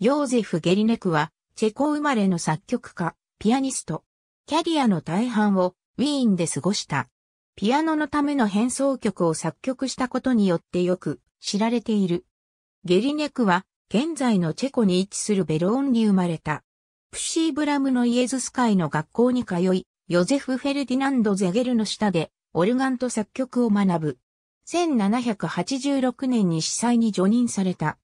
ヨーゼフ・ゲリネクは、チェコ生まれの作曲家、ピアニスト。キャリアの大半をウィーンで過ごした。ピアノのための変奏曲を作曲したことによってよく知られている。ゲリネクは、現在のチェコに位置するベローンに生まれた。プシーブラムのイエズス会の学校に通い、ヨゼフ・フェルディナンド・ゼゲルの下で、オルガンと作曲を学ぶ。1786年に司祭に除任された。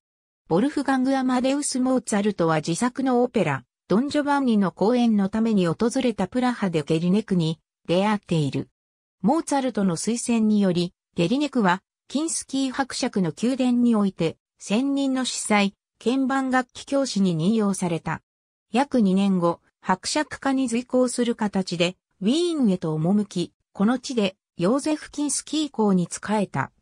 ボルフガング・アマデウス・モーツァルトは自作のオペラ、ドン・ジョバンニの公演のために訪れたプラハでゲリネクに出会っている。モーツァルトの推薦により、ゲリネクは、キンスキー伯爵の宮殿において、専任の司祭、鍵盤楽器教師に任用された。約2年後、伯爵家に随行する形で、ウィーンへと赴き、この地で、ヨーゼフ・キンスキー校に仕えた。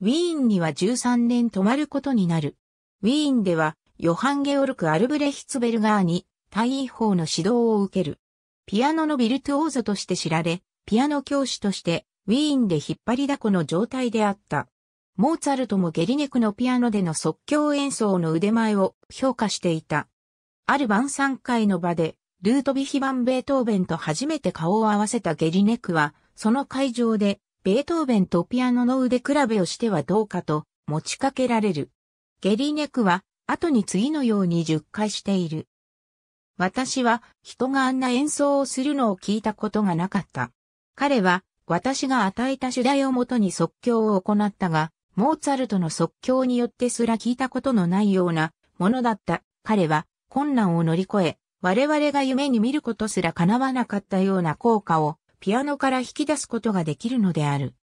ウィーンには13年泊まることになる。ウィーンでは、ヨハン・ゲオルク・アルブレヒツベルガーに、大位法の指導を受ける。ピアノのビルトゥオーゾとして知られ、ピアノ教師として、ウィーンで引っ張りだこの状態であった。モーツァルトもゲリネクのピアノでの即興演奏の腕前を評価していた。ある晩餐会の場で、ルートビヒバン・ベートーベンと初めて顔を合わせたゲリネクは、その会場で、ベートーベンとピアノの腕比べをしてはどうかと持ちかけられる。ゲリネクは、後に次のように述回している。私は人があんな演奏をするのを聞いたことがなかった。彼は私が与えた主題をもとに即興を行ったが、モーツァルトの即興によってすら聞いたことのないようなものだった。彼は困難を乗り越え、我々が夢に見ることすら叶わなかったような効果をピアノから引き出すことができるのである。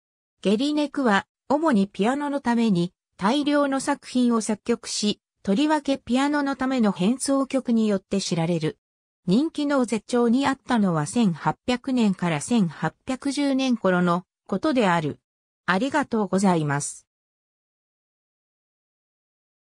ゲリネクは主にピアノのために大量の作品を作曲し、とりわけピアノのための変奏曲によって知られる。人気の絶頂にあったのは1800年から1810年頃のことである。ありがとうございます。